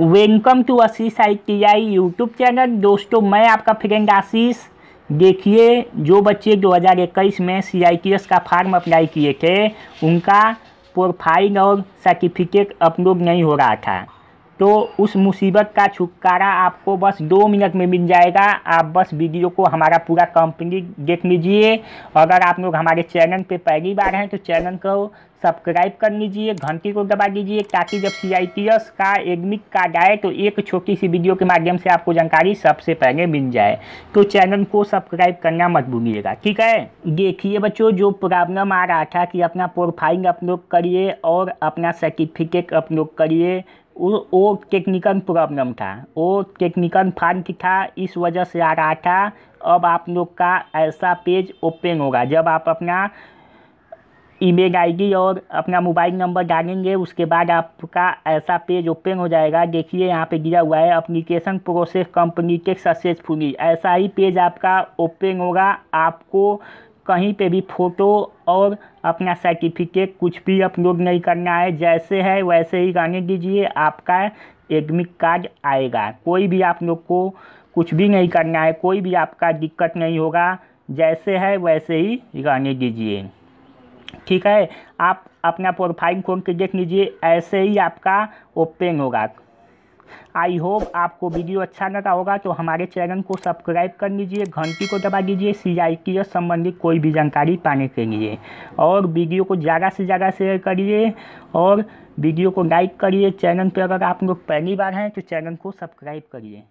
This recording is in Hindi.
welcome to Ashish I T I YouTube channel दोस्तों मैं आपका फ्रेंड आशीष देखिए जो बच्चे 2021 में सी आई टी एस का फार्म अप्लाई किए थे उनका प्रोफाइल और सर्टिफिकेट अपलोड नहीं हो रहा था तो उस मुसीबत का छुटकारा आपको बस दो मिनट में मिल जाएगा आप बस वीडियो को हमारा पूरा कंप्लीट देख लीजिए अगर आप लोग हमारे चैनल पे पहली बार हैं तो चैनल को सब्सक्राइब कर लीजिए घंटी को दबा दीजिए ताकि जब सी का एडमिट कार्ड आए तो एक छोटी सी वीडियो के माध्यम से आपको जानकारी सबसे पहले मिल जाए तो चैनल को सब्सक्राइब करना मत भूलिएगा ठीक है देखिए बच्चों जो प्रॉब्लम आ रहा था कि अपना प्रोफाइल अपलोड करिए और अपना सर्टिफिकेट अपलोड करिए वो टेक्निकल प्रॉब्लम था वो टेक्निकल फॉल्ट था इस वजह से आ रहा था अब आप लोग का ऐसा पेज ओपन होगा जब आप अपना ईमेल आएगी और अपना मोबाइल नंबर डालेंगे उसके बाद आपका ऐसा पेज ओपन हो जाएगा देखिए यहाँ पे दिया हुआ है अप्लीकेशन प्रोसेस कंपनी के सक्सेसफुली ऐसा ही पेज आपका ओपन होगा आपको कहीं पे भी फ़ोटो और अपना सर्टिफिकेट कुछ भी अपलोड नहीं करना है जैसे है वैसे ही गाने दीजिए आपका एडमिट कार्ड आएगा कोई भी आप लोग को कुछ भी नहीं करना है कोई भी आपका दिक्कत नहीं होगा जैसे है वैसे ही गाने दीजिए ठीक है आप अपना प्रोफाइल खोल के देख लीजिए ऐसे ही आपका ओपन होगा आई होप आपको वीडियो अच्छा लगा होगा तो हमारे चैनल को सब्सक्राइब कर लीजिए घंटी को दबा दीजिए सी आई टी संबंधित कोई भी जानकारी पाने के लिए और वीडियो को ज़्यादा से ज़्यादा शेयर करिए और वीडियो को लाइक करिए चैनल पर अगर आप लोग पहली बार हैं तो चैनल को सब्सक्राइब करिए